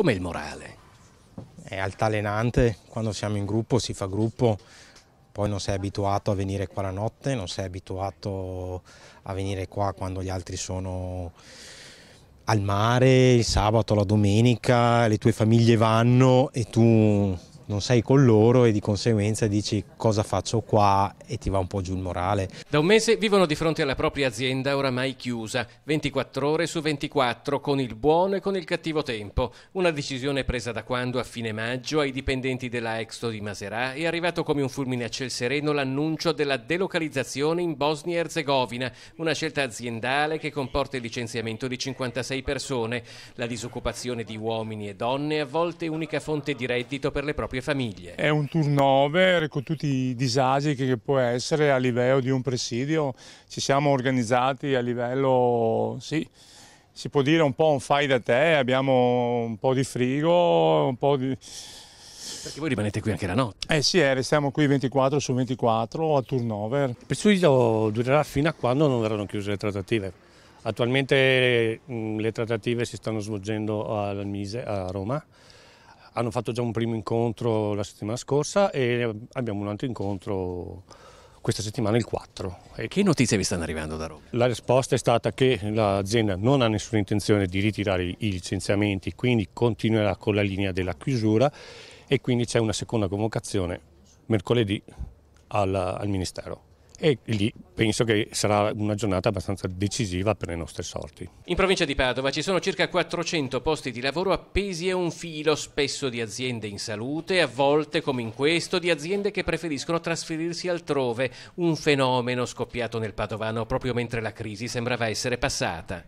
Com'è il morale? È altalenante, quando siamo in gruppo si fa gruppo, poi non sei abituato a venire qua la notte, non sei abituato a venire qua quando gli altri sono al mare, il sabato, la domenica, le tue famiglie vanno e tu non sei con loro e di conseguenza dici cosa faccio qua e ti va un po' giù il morale. Da un mese vivono di fronte alla propria azienda oramai chiusa, 24 ore su 24, con il buono e con il cattivo tempo. Una decisione presa da quando a fine maggio ai dipendenti della Exto di Maserà è arrivato come un fulmine a ciel sereno l'annuncio della delocalizzazione in Bosnia e Erzegovina, una scelta aziendale che comporta il licenziamento di 56 persone. La disoccupazione di uomini e donne a volte unica fonte di reddito per le proprie proprie famiglie. È un turnover con tutti i disagi che può essere a livello di un presidio. Ci siamo organizzati a livello, sì, si può dire un po' un fai da te, abbiamo un po' di frigo, un po' di... Perché voi rimanete qui anche la notte? Eh sì, eh, restiamo qui 24 su 24 a turnover. Il presidio durerà fino a quando non verranno chiuse le trattative. Attualmente mh, mm, le trattative si stanno svolgendo al Mise a Roma hanno fatto già un primo incontro la settimana scorsa e abbiamo un altro incontro questa settimana il 4. E che notizie vi stanno arrivando da Roma? La risposta è stata che l'azienda non ha nessuna intenzione di ritirare i licenziamenti, quindi continuerà con la linea della chiusura e quindi c'è una seconda convocazione mercoledì al, al Ministero e lì penso che sarà una giornata abbastanza decisiva per le nostre sorti. In provincia di Padova ci sono circa 400 posti di lavoro appesi a un filo, spesso di aziende in salute, a volte come in questo di aziende che preferiscono trasferirsi altrove, un fenomeno scoppiato nel Padovano proprio mentre la crisi sembrava essere passata.